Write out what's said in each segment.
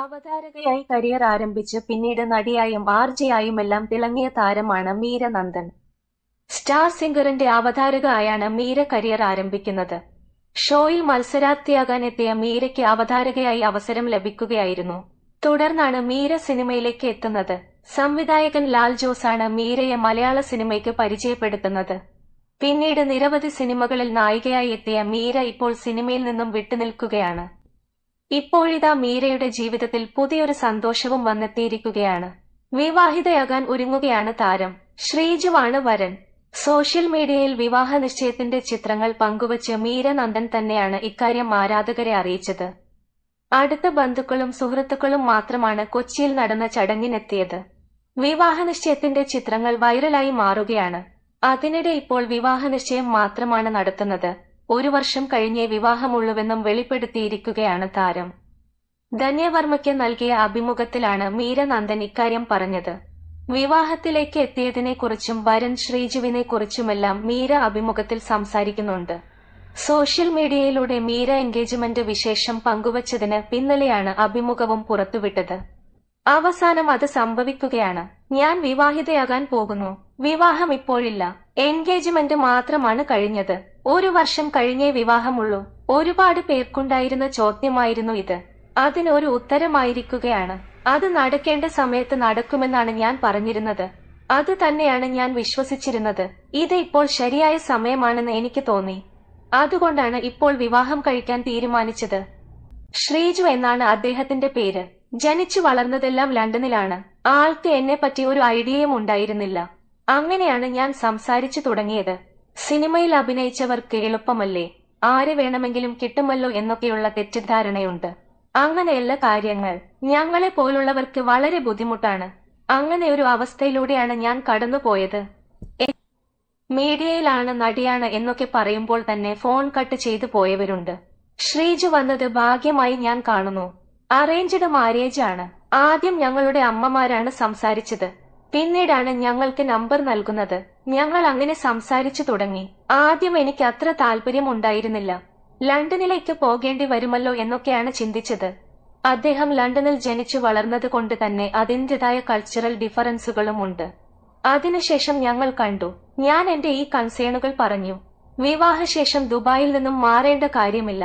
അവതാരകയായി career ആരംഭിച്ച് പിന്നീട് നടിയായും ആർജയായും എല്ലാം തിളങ്ങിയ താരമാണ് മീര നന്ദൻ സ്റ്റാർ സിംഗറിന്റെ അവതാരക ആയാണ് മീര കരിയർ ആരംഭിക്കുന്നത് ഷോയിൽ മത്സരാർത്ഥിയാകാൻ എത്തിയ മീരയ്ക്ക് അവതാരകയായി അവസരം ലഭിക്കുകയായിരുന്നു തുടർന്നാണ് മീര സിനിമയിലേക്ക് എത്തുന്നത് സംവിധായകൻ ലാൽ ജോസാണ് മീരയെ മലയാള സിനിമയ്ക്ക് പരിചയപ്പെടുത്തുന്നത് പിന്നീട് നിരവധി സിനിമകളിൽ നായികയായി എത്തിയ മീര ഇപ്പോൾ സിനിമയിൽ നിന്നും വിട്ടുനിൽക്കുകയാണ് ഇപ്പോഴിതാ മീരയുടെ ജീവിതത്തിൽ പുതിയൊരു സന്തോഷവും വന്നെത്തിയിരിക്കുകയാണ് വിവാഹിതയാകാൻ ഒരുങ്ങുകയാണ് താരം ശ്രീജുവാണ് വരൻ സോഷ്യൽ മീഡിയയിൽ വിവാഹ നിശ്ചയത്തിന്റെ ചിത്രങ്ങൾ പങ്കുവച്ച് മീര നന്ദൻ തന്നെയാണ് ഇക്കാര്യം ആരാധകരെ അറിയിച്ചത് അടുത്ത ബന്ധുക്കളും സുഹൃത്തുക്കളും മാത്രമാണ് കൊച്ചിയിൽ നടന്ന ചടങ്ങിനെത്തിയത് വിവാഹ നിശ്ചയത്തിന്റെ ചിത്രങ്ങൾ വൈറലായി മാറുകയാണ് അതിനിടെ ഇപ്പോൾ വിവാഹ നിശ്ചയം മാത്രമാണ് നടത്തുന്നത് ഒരു വർഷം കഴിഞ്ഞേ വിവാഹമുള്ളുവെന്നും വെളിപ്പെടുത്തിയിരിക്കുകയാണ് താരം ധന്യവർമ്മയ്ക്ക് നൽകിയ അഭിമുഖത്തിലാണ് മീരനന്ദൻ ഇക്കാര്യം പറഞ്ഞത് വിവാഹത്തിലേക്ക് എത്തിയതിനെക്കുറിച്ചും വരൻ ശ്രീജുവിനെ കുറിച്ചുമെല്ലാം മീര അഭിമുഖത്തിൽ സംസാരിക്കുന്നുണ്ട് സോഷ്യൽ മീഡിയയിലൂടെ മീര എൻഗേജ്മെന്റ് വിശേഷം പങ്കുവച്ചതിന് പിന്നലെയാണ് അഭിമുഖവും പുറത്തുവിട്ടത് അവസാനം അത് സംഭവിക്കുകയാണ് ഞാൻ വിവാഹിതയാകാൻ പോകുന്നു വിവാഹം ഇപ്പോഴില്ല എൻഗേജ്മെന്റ് മാത്രമാണ് കഴിഞ്ഞത് ഒരു വർഷം കഴിഞ്ഞേ വിവാഹമുള്ളൂ ഒരുപാട് പേർക്കുണ്ടായിരുന്ന ചോദ്യമായിരുന്നു ഇത് അതിനൊരു ഉത്തരമായിരിക്കുകയാണ് അത് നടക്കേണ്ട സമയത്ത് നടക്കുമെന്നാണ് ഞാൻ പറഞ്ഞിരുന്നത് അത് തന്നെയാണ് ഞാൻ വിശ്വസിച്ചിരുന്നത് ഇത് ഇപ്പോൾ ശരിയായ സമയമാണെന്ന് എനിക്ക് തോന്നി അതുകൊണ്ടാണ് ഇപ്പോൾ വിവാഹം കഴിക്കാൻ തീരുമാനിച്ചത് ശ്രീജു എന്നാണ് അദ്ദേഹത്തിന്റെ പേര് ജനിച്ചു വളർന്നതെല്ലാം ലണ്ടനിലാണ് ആൾക്ക് എന്നെ പറ്റി ഒരു ഐഡിയയും ഉണ്ടായിരുന്നില്ല അങ്ങനെയാണ് ഞാൻ സംസാരിച്ചു തുടങ്ങിയത് സിനിമയിൽ അഭിനയിച്ചവർക്ക് എളുപ്പമല്ലേ ആരെ വേണമെങ്കിലും കിട്ടുമല്ലോ എന്നൊക്കെയുള്ള തെറ്റിദ്ധാരണയുണ്ട് അങ്ങനെയല്ല കാര്യങ്ങൾ ഞങ്ങളെ പോലുള്ളവർക്ക് വളരെ ബുദ്ധിമുട്ടാണ് അങ്ങനെ ഒരു അവസ്ഥയിലൂടെയാണ് ഞാൻ കടന്നുപോയത് മീഡിയയിലാണ് നടിയാണ് എന്നൊക്കെ പറയുമ്പോൾ തന്നെ ഫോൺ കട്ട് ചെയ്തു പോയവരുണ്ട് ശ്രീജു വന്നത് ഭാഗ്യമായി ഞാൻ കാണുന്നു അറേഞ്ച്ഡ് മാരേജ് ആണ് ആദ്യം ഞങ്ങളുടെ അമ്മമാരാണ് സംസാരിച്ചത് പിന്നീടാണ് ഞങ്ങൾക്ക് നമ്പർ നൽകുന്നത് ഞങ്ങൾ അങ്ങനെ സംസാരിച്ചു തുടങ്ങി ആദ്യം എനിക്ക് അത്ര താല്പര്യം ഉണ്ടായിരുന്നില്ല ലണ്ടനിലേക്ക് പോകേണ്ടി വരുമല്ലോ എന്നൊക്കെയാണ് ചിന്തിച്ചത് അദ്ദേഹം ലണ്ടനിൽ ജനിച്ചു വളർന്നത് കൊണ്ട് തന്നെ അതിൻ്റെതായ കൾച്ചറൽ ഡിഫറൻസുകളും ഉണ്ട് അതിനുശേഷം ഞങ്ങൾ കണ്ടു ഞാൻ എന്റെ ഈ കൺസേണുകൾ പറഞ്ഞു വിവാഹശേഷം ദുബായിൽ നിന്നും മാറേണ്ട കാര്യമില്ല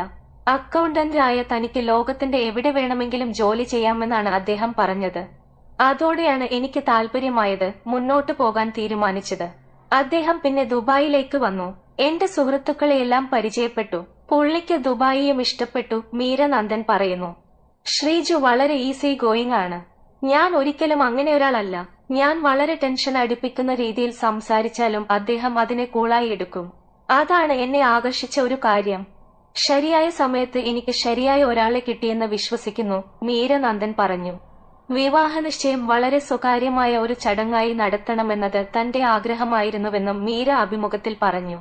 അക്കൗണ്ടന്റായ തനിക്ക് ലോകത്തിന്റെ എവിടെ വേണമെങ്കിലും ജോലി ചെയ്യാമെന്നാണ് അദ്ദേഹം പറഞ്ഞത് അതോടെയാണ് എനിക്ക് താല്പര്യമായത് മുന്നോട്ടു പോകാൻ തീരുമാനിച്ചത് അദ്ദേഹം പിന്നെ ദുബായിലേക്ക് വന്നു എന്റെ സുഹൃത്തുക്കളെയെല്ലാം പരിചയപ്പെട്ടു പുള്ളിക്ക് ദുബായിയും ഇഷ്ടപ്പെട്ടു മീരനന്ദൻ പറയുന്നു ശ്രീജു വളരെ ഈസി ഗോയിങ് ആണ് ഞാൻ ഒരിക്കലും അങ്ങനെ ഒരാളല്ല ഞാൻ വളരെ ടെൻഷൻ അടിപ്പിക്കുന്ന രീതിയിൽ സംസാരിച്ചാലും അദ്ദേഹം അതിനെ കൂളായി എടുക്കും അതാണ് എന്നെ ആകർഷിച്ച ഒരു കാര്യം ശരിയായ സമയത്ത് എനിക്ക് ശരിയായ ഒരാളെ കിട്ടിയെന്ന് വിശ്വസിക്കുന്നു മീരനന്ദൻ പറഞ്ഞു വിവാഹനിശ്ചയം വളരെ സ്വകാര്യമായ ഒരു ചടങ്ങായി നടത്തണമെന്നത് തന്റെ ആഗ്രഹമായിരുന്നുവെന്നും മീര അഭിമുഖത്തിൽ പറഞ്ഞു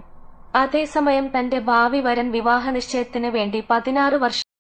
അതേസമയം തന്റെ ഭാവി വരൻ നിശ്ചയത്തിന് വേണ്ടി പതിനാറ് വർഷം